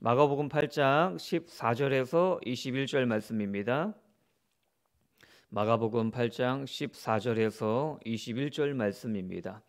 마가복음 8장 14절에서 21절 말씀입니다. 마가복음 8장 14절에서 21절 말씀입니다.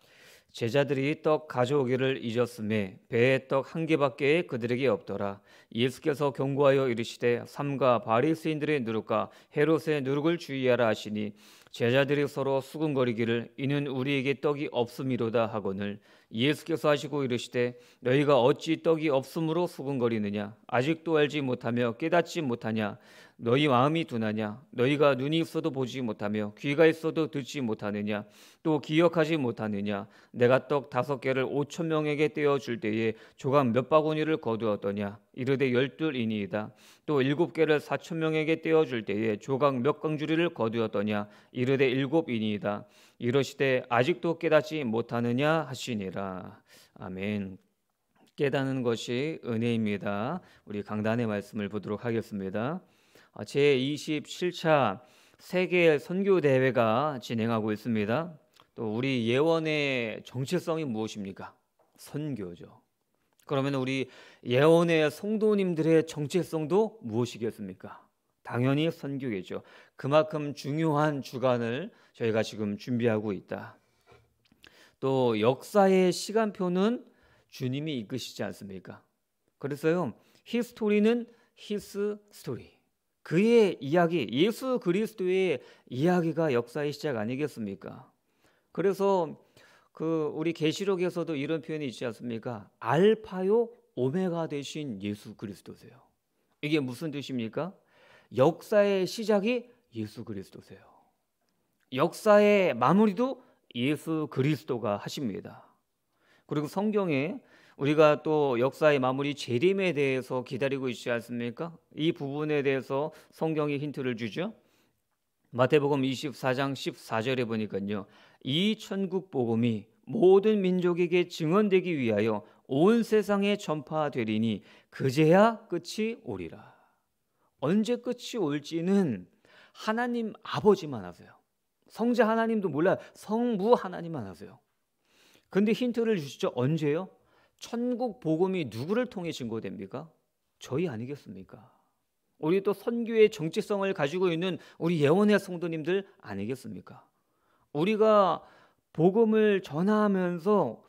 제자들이 떡 가져오기를 잊었음에 배에 떡 한 개밖에 그들에게 없더라. 예수께서 경고하여 이르시되 삼가 바리새인들의 누룩과 헤롯의 누룩을 주의하라 하시니 제자들이 서로 수군거리기를 이는 우리에게 떡이 없음이로다 하거늘 예수께서 하시고 이르시되 너희가 어찌 떡이 없음으로 수군거리느냐 아직도 알지 못하며 깨닫지 못하냐 너희 마음이 둔하냐? 너희가 눈이 있어도 보지 못하며 귀가 있어도 듣지 못하느냐? 또 기억하지 못하느냐? 내가 떡 다섯 개를 오천 명에게 떼어 줄 때에 조각 몇 바구니를 거두었더냐? 이르되 열둘이니이다. 또 일곱 개를 사천 명에게 떼어 줄 때에 조각 몇 광주리를 거두었더냐? 이르되 일곱이니이다. 이러시되 아직도 깨닫지 못하느냐 하시니라. 아멘. 깨닫는 것이 은혜입니다. 우리 강단의 말씀을 보도록 하겠습니다. 아, 제27차 세계 선교 대회가 진행하고 있습니다. 또 우리 예원의 정체성이 무엇입니까? 선교죠. 그러면 우리 예원의 성도님들의 정체성도 무엇이겠습니까? 당연히 선교겠죠. 그만큼 중요한 주간을 저희가 지금 준비하고 있다. 또 역사의 시간표는 주님이 이끄시지 않습니까? 그래서요. 히스토리는 히스 스토리. 그의 이야기, 예수 그리스도의 이야기가 역사의 시작 아니겠습니까? 그래서 그 우리 계시록에서도 이런 표현이 있지 않습니까? 알파요 오메가 되신 예수 그리스도세요. 이게 무슨 뜻입니까? 역사의 시작이 예수 그리스도세요. 역사의 마무리도 예수 그리스도가 하십니다. 그리고 성경에 우리가 또 역사의 마무리 재림에 대해서 기다리고 있지 않습니까? 이 부분에 대해서 성경이 힌트를 주죠. 마태복음 24장 14절에 보니까요. 이 천국 복음이 모든 민족에게 증언되기 위하여 온 세상에 전파되리니 그제야 끝이 오리라. 언제 끝이 올지는 하나님 아버지만 아세요. 성자 하나님도 몰라 성부 하나님만 아세요. 근데 힌트를 주시죠. 언제요? 천국 복음이 누구를 통해 증거됩니까? 저희 아니겠습니까? 우리 또 선교의 정체성을 가지고 있는 우리 예원의 성도님들 아니겠습니까? 우리가 복음을 전하면서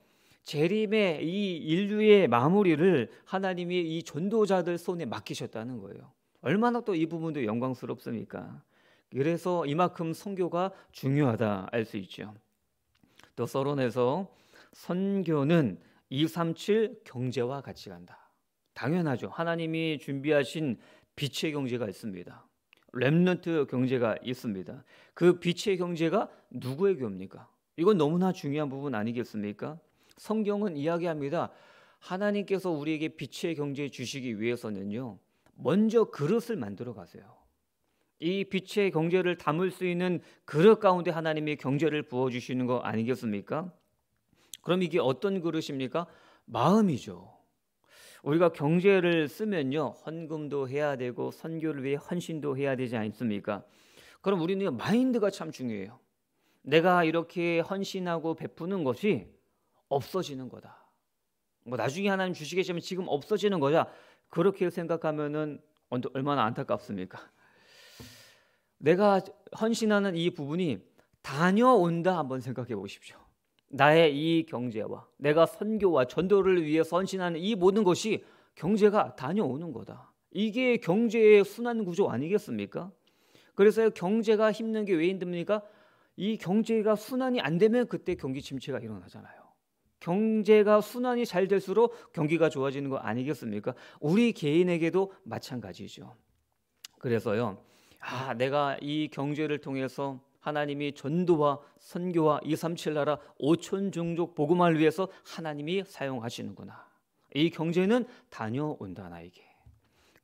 재림의 이 인류의 마무리를 하나님이 이 전도자들 손에 맡기셨다는 거예요. 얼마나 또 이 부분도 영광스럽습니까? 그래서 이만큼 선교가 중요하다 알 수 있죠. 또 서론에서 선교는 237 경제와 같이 간다. 당연하죠. 하나님이 준비하신 빛의 경제가 있습니다. 렘넌트 경제가 있습니다. 그 빛의 경제가 누구에게 옵니까? 이건 너무나 중요한 부분 아니겠습니까? 성경은 이야기합니다. 하나님께서 우리에게 빛의 경제 주시기 위해서는요. 먼저 그릇을 만들어 가세요. 이 빛의 경제를 담을 수 있는 그릇 가운데 하나님이 경제를 부어 주시는 거 아니겠습니까? 그럼 이게 어떤 그릇입니까? 마음이죠. 우리가 경제를 쓰면요. 헌금도 해야 되고 선교를 위해 헌신도 해야 되지 않습니까? 그럼 우리는 마인드가 참 중요해요. 내가 이렇게 헌신하고 베푸는 것이 없어지는 거다. 뭐 나중에 하나님 주시겠지만 지금 없어지는 거다. 그렇게 생각하면은 얼마나 안타깝습니까? 내가 헌신하는 이 부분이 다녀온다 한번 생각해 보십시오. 나의 이 경제와 내가 선교와 전도를 위해 선신하는이 모든 것이 경제가 다녀오는 거다. 이게 경제의 순환 구조 아니겠습니까? 그래서 경제가 힘든 게 왜 힘듭니까? 이 경제가 순환이 안 되면 그때 경기 침체가 일어나잖아요. 경제가 순환이 잘 될수록 경기가 좋아지는 거 아니겠습니까? 우리 개인에게도 마찬가지죠. 그래서요. 아, 내가 이 경제를 통해서 하나님이 전도와 선교와 237 나라 5천 종족 복음을 위해서 하나님이 사용하시는구나. 이 경제는 다녀온다 나에게.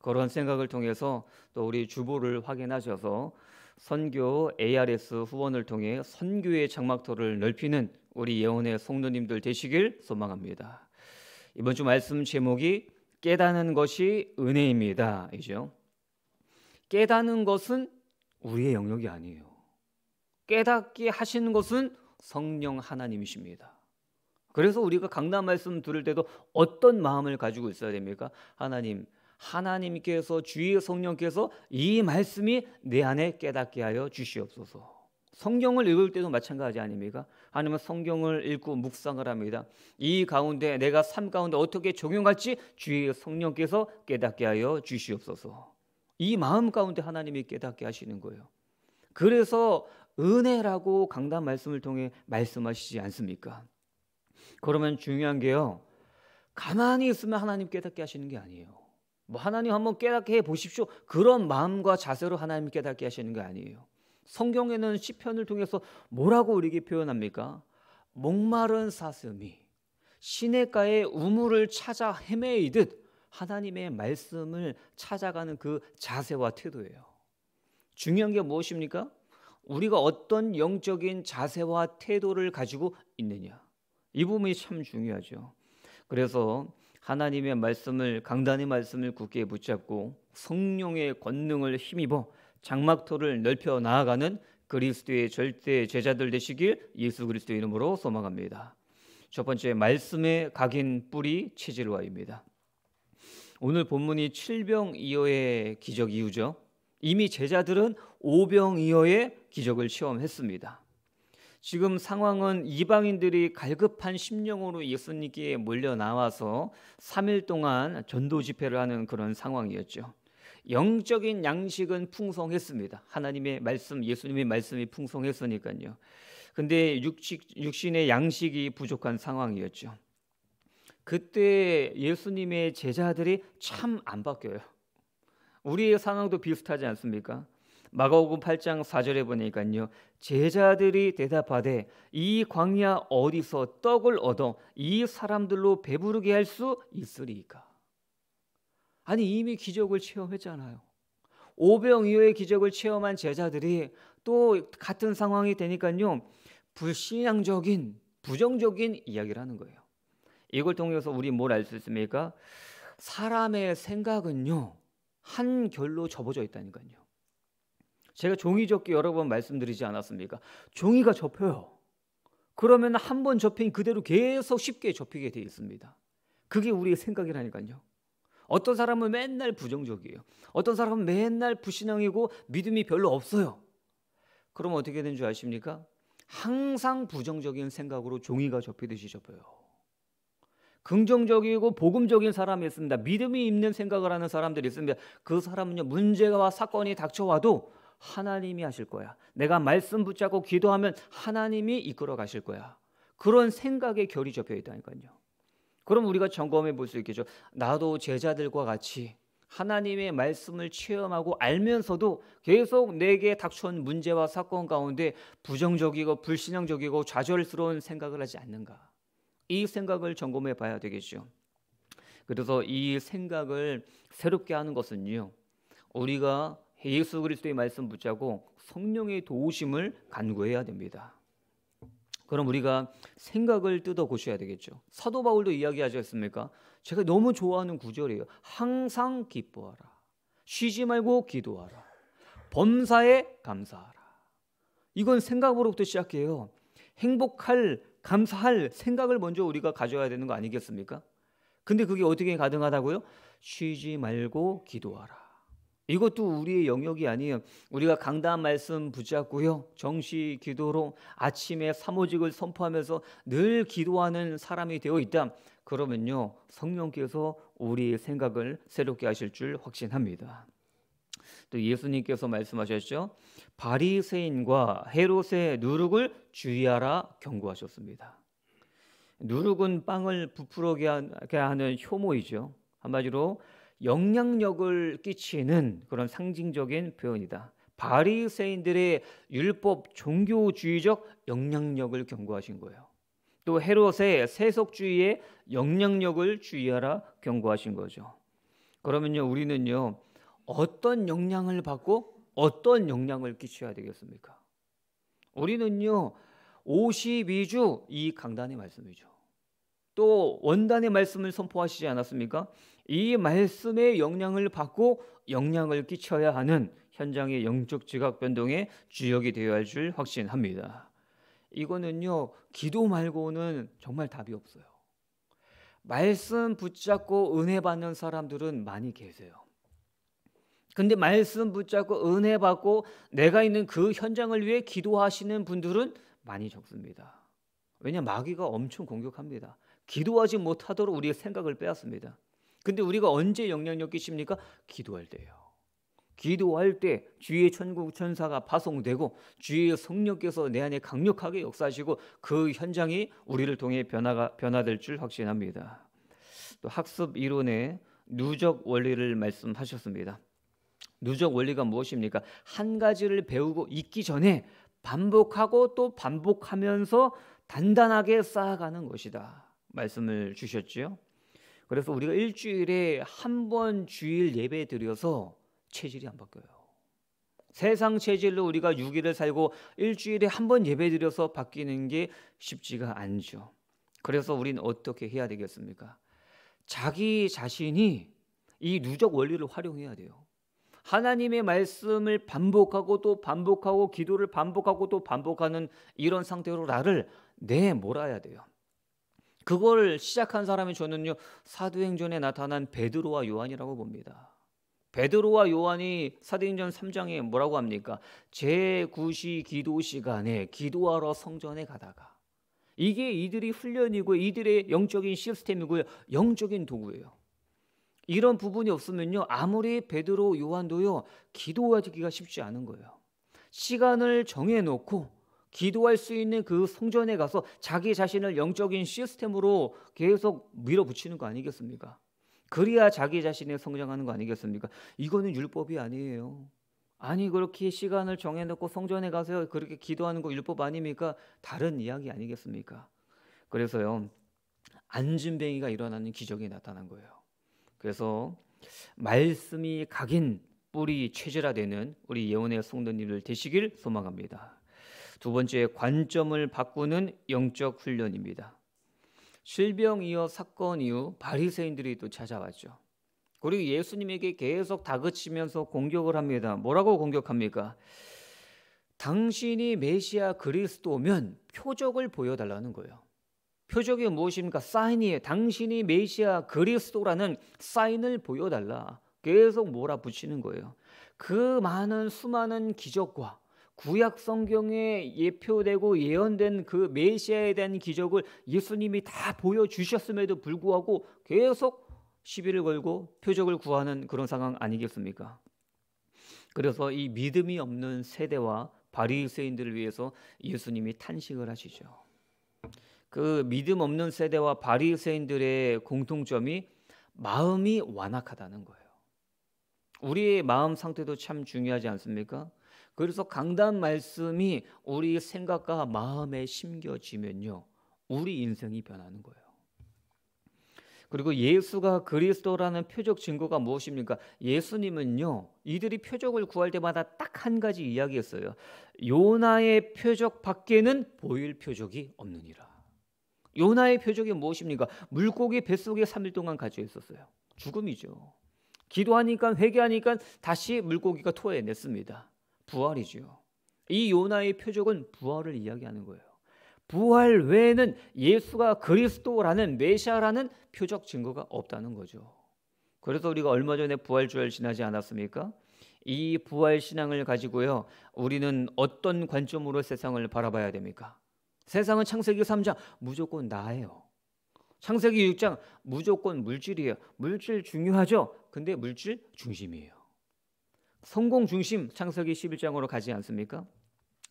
그런 생각을 통해서 또 우리 주보를 확인하셔서 선교 ARS 후원을 통해 선교의 장막터를 넓히는 우리 예원의 성도님들 되시길 소망합니다. 이번 주 말씀 제목이 깨닫는 것이 은혜입니다. 이죠. 깨닫는 것은 우리의 영역이 아니에요. 깨닫게 하시는 것은 성령 하나님이십니다. 그래서 우리가 강단 말씀 들을 때도 어떤 마음을 가지고 있어야 됩니까? 하나님, 하나님께서 주의 성령께서 이 말씀이 내 안에 깨닫게 하여 주시옵소서. 성경을 읽을 때도 마찬가지 아닙니까? 아니면 성경을 읽고 묵상을 합니다. 이 가운데 내가 삶 가운데 어떻게 적용할지 주의 성령께서 깨닫게 하여 주시옵소서. 이 마음 가운데 하나님이 깨닫게 하시는 거예요. 그래서 은혜라고 강단 말씀을 통해 말씀하시지 않습니까? 그러면 중요한 게요. 가만히 있으면 하나님 깨닫게 하시는 게 아니에요. 뭐 하나님 한번 깨닫게 해 보십시오. 그런 마음과 자세로 하나님 깨닫게 하시는 게 아니에요. 성경에는 시편을 통해서 뭐라고 우리에게 표현합니까? 목마른 사슴이 시냇가의 우물을 찾아 헤매이듯 하나님의 말씀을 찾아가는 그 자세와 태도예요. 중요한 게 무엇입니까? 우리가 어떤 영적인 자세와 태도를 가지고 있느냐. 이 부분이 참 중요하죠. 그래서 하나님의 말씀을 강단의 말씀을 굳게 붙잡고 성령의 권능을 힘입어 장막토를 넓혀 나아가는 그리스도의 절대 제자들 되시길 예수 그리스도의 이름으로 소망합니다. 첫 번째 말씀의 각인 뿌리 체질화입니다. 오늘 본문이 칠병이어의 기적 이유죠. 이미 제자들은 오병이어의 기적을 시험했습니다 지금 상황은 이방인들이 갈급한 심령으로 예수님께 몰려 나와서 3일 동안 전도 집회를 하는 그런 상황이었죠. 영적인 양식은 풍성했습니다. 하나님의 말씀, 예수님의 말씀이 풍성했으니까요. 근데 육식, 육신의 양식이 부족한 상황이었죠. 그때 예수님의 제자들이 참 안 바뀌어요. 우리의 상황도 비슷하지 않습니까? 마가복음 8장 4절에 보니까요. 제자들이 대답하되 이 광야 어디서 떡을 얻어 이 사람들로 배부르게 할 수 있으리까? 아니 이미 기적을 체험했잖아요. 오병이어의 기적을 체험한 제자들이 또 같은 상황이 되니까요. 불신앙적인 부정적인 이야기를 하는 거예요. 이걸 통해서 우리 뭘 알 수 있습니까? 사람의 생각은요. 한 결로 접어져 있다니까요. 제가 종이 접기 여러 번 말씀드리지 않았습니까? 종이가 접혀요. 그러면 한 번 접힌 그대로 계속 쉽게 접히게 되어 있습니다. 그게 우리의 생각이라니까요. 어떤 사람은 맨날 부정적이에요. 어떤 사람은 맨날 부신앙이고 믿음이 별로 없어요. 그럼 어떻게 되는 줄 아십니까? 항상 부정적인 생각으로 종이가 접히듯이 접혀요. 긍정적이고 복음적인 사람이 있습니다. 믿음이 있는 생각을 하는 사람들이 있습니다. 그 사람은요, 문제와 사건이 닥쳐와도 하나님이 하실 거야. 내가 말씀 붙잡고 기도하면 하나님이 이끌어 가실 거야. 그런 생각에 결이 접혀 있다니까요. 그럼 우리가 점검해 볼 수 있겠죠. 나도 제자들과 같이 하나님의 말씀을 체험하고 알면서도 계속 내게 닥쳐온 문제와 사건 가운데 부정적이고 불신앙적이고 좌절스러운 생각을 하지 않는가? 이 생각을 점검해 봐야 되겠죠. 그래서 이 생각을 새롭게 하는 것은요. 우리가 예수 그리스도의 말씀 붙잡고 성령의 도우심을 간구해야 됩니다. 그럼 우리가 생각을 뜯어 고셔야 되겠죠. 사도 바울도 이야기하지 않습니까? 제가 너무 좋아하는 구절이에요. 항상 기뻐하라. 쉬지 말고 기도하라. 범사에 감사하라. 이건 생각으로부터 시작해요. 행복할 감사할 생각을 먼저 우리가 가져야 되는 거 아니겠습니까? 근데 그게 어떻게 가능하다고요? 쉬지 말고 기도하라. 이것도 우리의 영역이 아니에요. 우리가 강단 말씀 붙잡고요. 정시 기도로 아침에 사모직을 선포하면서 늘 기도하는 사람이 되어 있다. 그러면요. 성령께서 우리의 생각을 새롭게 하실 줄 확신합니다. 또 예수님께서 말씀하셨죠. 바리새인과 헤롯의 누룩을 주의하라 경고하셨습니다. 누룩은 빵을 부풀게 어 하는 효모이죠. 한마디로 영향력을 끼치는 그런 상징적인 표현이다. 바리새인들의 율법 종교주의적 영향력을 경고하신 거예요. 또 헤롯의 세속주의의 영향력을 주의하라 경고하신 거죠. 그러면요 우리는요 어떤 영향을 받고 어떤 영향을 끼쳐야 되겠습니까? 우리는요, 52주 이 강단의 말씀이죠. 또 원단의 말씀을 선포하시지 않았습니까? 이 말씀의 영향을 받고 영향을 끼쳐야 하는 현장의 영적 지각 변동의 주역이 되어야 할 줄 확신합니다. 이거는요, 기도 말고는 정말 답이 없어요. 말씀 붙잡고 은혜 받는 사람들은 많이 계세요. 근데 말씀 붙잡고 은혜 받고 내가 있는 그 현장을 위해 기도하시는 분들은 많이 적습니다. 왜냐 마귀가 엄청 공격합니다. 기도하지 못하도록 우리의 생각을 빼앗습니다. 근데 우리가 언제 영향력 끼칩니까? 기도할 때요. 기도할 때 주의 천국 천사가 파송되고 주의 성령께서 내 안에 강력하게 역사하시고 그 현장이 우리를 통해 변화가 변화될 줄 확신합니다. 또 학습 이론의 누적 원리를 말씀하셨습니다. 누적 원리가 무엇입니까? 한 가지를 배우고 익기 전에 반복하고 또 반복하면서 단단하게 쌓아가는 것이다. 말씀을 주셨지요. 그래서 우리가 일주일에 한 번 주일 예배 드려서 체질이 안 바뀌어요. 세상 체질로 우리가 6일을 살고 일주일에 한 번 예배 드려서 바뀌는 게 쉽지가 않죠. 그래서 우리 어떻게 해야 되겠습니까? 자기 자신이 이 누적 원리를 활용해야 돼요. 하나님의 말씀을 반복하고 또 반복하고 기도를 반복하고 또 반복하는 이런 상태로 나를 내몰아야 돼요. 그걸 시작한 사람이 저는요 사도행전에 나타난 베드로와 요한이라고 봅니다. 베드로와 요한이 사도행전 3장에 뭐라고 합니까? 제9시 기도 시간에 기도하러 성전에 가다가 이게 이들이 훈련이고 이들의 영적인 시스템이고요. 영적인 도구예요. 이런 부분이 없으면요. 아무리 베드로 요한도요. 기도하기가 쉽지 않은 거예요. 시간을 정해 놓고 기도할 수 있는 그 성전에 가서 자기 자신을 영적인 시스템으로 계속 밀어붙이는 거 아니겠습니까? 그래야 자기 자신이 성장하는 거 아니겠습니까? 이거는 율법이 아니에요. 아니 그렇게 시간을 정해놓고 성전에 가서 그렇게 기도하는 거 율법 아닙니까? 다른 이야기 아니겠습니까? 그래서요 안진뱅이가 일어나는 기적이 나타난 거예요. 그래서 말씀이 각인 뿌리 최제라되는 우리 예언의 성도님들 되시길 소망합니다. 두 번째 관점을 바꾸는 영적 훈련입니다. 실병 이어 사건 이후 바리새인들이 또 찾아왔죠. 그리고 예수님에게 계속 다그치면서 공격을 합니다. 뭐라고 공격합니까? 당신이 메시아 그리스도면 표적을 보여달라는 거예요. 표적이 무엇입니까? 사인이에요. 당신이 메시아 그리스도라는 사인을 보여달라. 계속 몰아붙이는 거예요. 그 많은 수많은 기적과 구약 성경에 예표되고 예언된 그 메시아에 대한 기적을 예수님이 다 보여주셨음에도 불구하고 계속 시비를 걸고 표적을 구하는 그런 상황 아니겠습니까? 그래서 이 믿음이 없는 세대와 바리새인들을 위해서 예수님이 탄식을 하시죠. 그 믿음 없는 세대와 바리새인들의 공통점이 마음이 완악하다는 거예요. 우리의 마음 상태도 참 중요하지 않습니까? 그래서 강단 말씀이 우리 생각과 마음에 심겨지면요. 우리 인생이 변하는 거예요. 그리고 예수가 그리스도라는 표적 증거가 무엇입니까? 예수님은요, 이들이 표적을 구할 때마다 딱 한 가지 이야기했어요. 요나의 표적 밖에는 보일 표적이 없느니라. 요나의 표적이 무엇입니까? 물고기 뱃속에 3일 동안 가져 있었어요. 죽음이죠. 기도하니까 회개하니까 다시 물고기가 토해냈습니다. 부활이죠. 이 요나의 표적은 부활을 이야기하는 거예요. 부활 외에는 예수가 그리스도라는 메시아라는 표적 증거가 없다는 거죠. 그래서 우리가 얼마 전에 부활주일 지나지 않았습니까? 이 부활 신앙을 가지고요. 우리는 어떤 관점으로 세상을 바라봐야 됩니까? 세상은 창세기 3장 무조건 나예요. 창세기 6장 무조건 물질이에요. 물질 중요하죠. 근데 물질 중심이에요. 성공 중심 창세기 11장으로 가지 않습니까?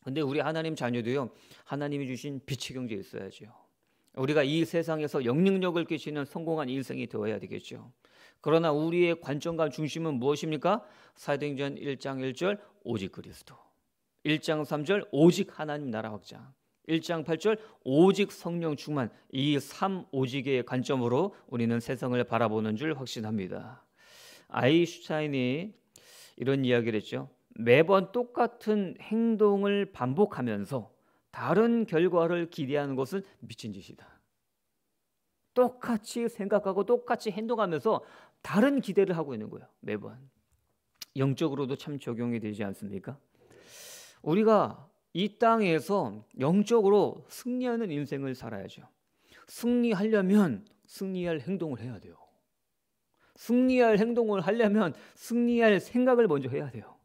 근데 우리 하나님 자녀도요. 하나님이 주신 빛의 경지에 있어야죠. 우리가 이 세상에서 영향력을 끼치는 성공한 인생이 되어야 되겠죠. 그러나 우리의 관점과 중심은 무엇입니까? 사도행전 1장 1절 오직 그리스도. 1장 3절 오직 하나님 나라 확장. 1장 8절 오직 성령 충만 이 삼오직의 관점으로 우리는 세상을 바라보는 줄 확신합니다. 아이슈타인이 이런 이야기를 했죠. 매번 똑같은 행동을 반복하면서 다른 결과를 기대하는 것은 미친 짓이다. 똑같이 생각하고 똑같이 행동하면서 다른 기대를 하고 있는 거예요. 매번. 영적으로도 참 적용이 되지 않습니까? 우리가 이 땅에서 영적으로 승리하는 인생을 살아야죠. 승리하려면 승리할 행동을 해야 돼요. 승리할 행동을 하려면 승리할 생각을 먼저 해야 돼요.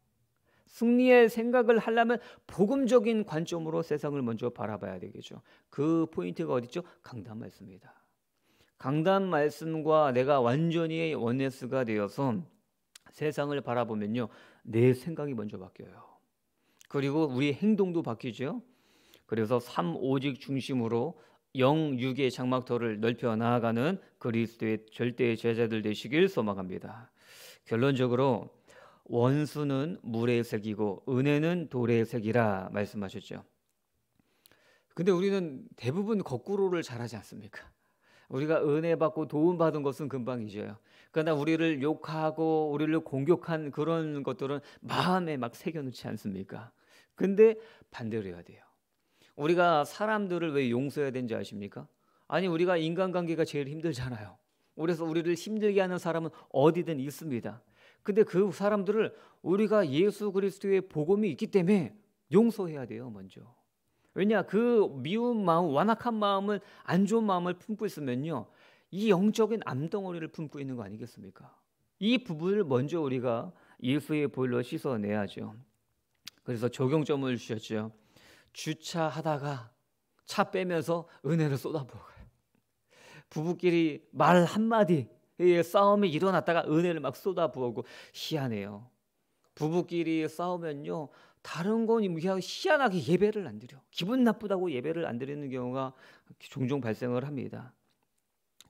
승리할 생각을 하려면 복음적인 관점으로 세상을 먼저 바라봐야 되겠죠. 그 포인트가 어디죠? 강단 말씀입니다. 강단 말씀과 내가 완전히 원네스가 되어서 세상을 바라보면요. 내 생각이 먼저 바뀌어요. 그리고 우리 행동도 바뀌죠. 그래서 삼 오직 중심으로 영 육의 장막터를 넓혀 나아가는 그리스도의 절대의 제자들 되시길 소망합니다. 결론적으로 원수는 물의 색이고 은혜는 돌의 색이라 말씀하셨죠. 근데 우리는 대부분 거꾸로를 잘하지 않습니까? 우리가 은혜 받고 도움 받은 것은 금방 잊어요. 그러나 우리를 욕하고 우리를 공격한 그런 것들은 마음에 막 새겨놓지 않습니까? 근데 반대로 해야 돼요. 우리가 사람들을 왜 용서해야 되는지 아십니까? 아니 우리가 인간관계가 제일 힘들잖아요. 그래서 우리를 힘들게 하는 사람은 어디든 있습니다. 근데 그 사람들을 우리가 예수 그리스도의 복음이 있기 때문에 용서해야 돼요, 먼저. 왜냐, 그 미운 마음, 완악한 마음을, 안 좋은 마음을 품고 있으면요. 이 영적인 암덩어리를 품고 있는 거 아니겠습니까? 이 부분을 먼저 우리가 예수의 보일러 씻어내야죠. 그래서 적용점을 주셨죠. 주차하다가 차 빼면서 은혜를 쏟아부어요. 부부끼리 말 한마디 싸움이 일어났다가 은혜를 막 쏟아부어고 희한해요. 부부끼리 싸우면요. 다른 건 희한하게 예배를 안 드려. 기분 나쁘다고 예배를 안 드리는 경우가 종종 발생을 합니다.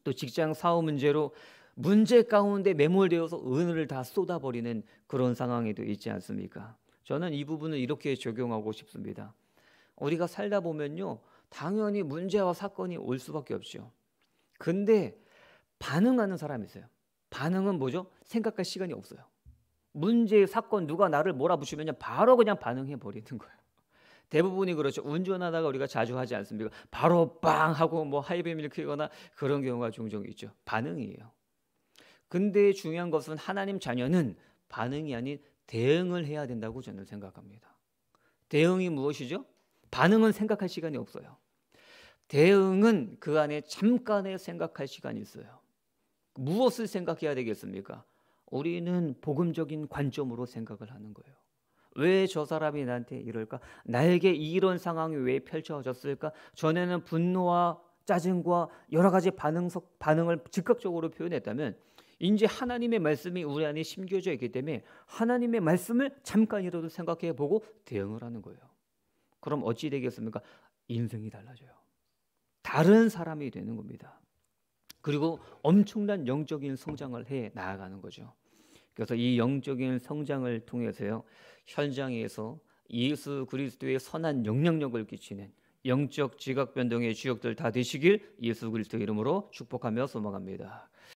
또 직장 사후 문제로 문제 가운데 매몰되어서 은혜를 다 쏟아버리는 그런 상황에도 있지 않습니까? 저는 이 부분을 이렇게 적용하고 싶습니다. 우리가 살다 보면요. 당연히 문제와 사건이 올 수밖에 없죠. 근데 반응하는 사람이 있어요. 반응은 뭐죠? 생각할 시간이 없어요. 문제, 사건 누가 나를 몰아붙이면 바로 그냥 반응해 버리는 거예요. 대부분이 그렇죠. 운전하다가 우리가 자주 하지 않습니까? 바로 빵 하고 뭐 하이베 밀크거나 그런 경우가 종종 있죠. 반응이에요. 근데 중요한 것은 하나님 자녀는 반응이 아닌 대응을 해야 된다고 저는 생각합니다. 대응이 무엇이죠? 반응은 생각할 시간이 없어요. 대응은 그 안에 잠깐의 생각할 시간이 있어요. 무엇을 생각해야 되겠습니까? 우리는 복음적인 관점으로 생각을 하는 거예요. 왜 저 사람이 나한테 이럴까? 나에게 이런 상황이 왜 펼쳐졌을까? 전에는 분노와 짜증과 여러 가지 반응, 반응을 즉각적으로 표현했다면 이제 하나님의 말씀이 우리 안에 심겨져 있기 때문에 하나님의 말씀을 잠깐이라도 생각해 보고 대응을 하는 거예요. 그럼 어찌 되겠습니까? 인생이 달라져요. 다른 사람이 되는 겁니다. 그리고 엄청난 영적인 성장을 해 나아가는 거죠. 그래서 이 영적인 성장을 통해서요. 현장에서 예수 그리스도의 선한 영향력을 끼치는 영적 지각 변동의 주역들 다 되시길 예수 그리스도 이름으로 축복하며 소망합니다.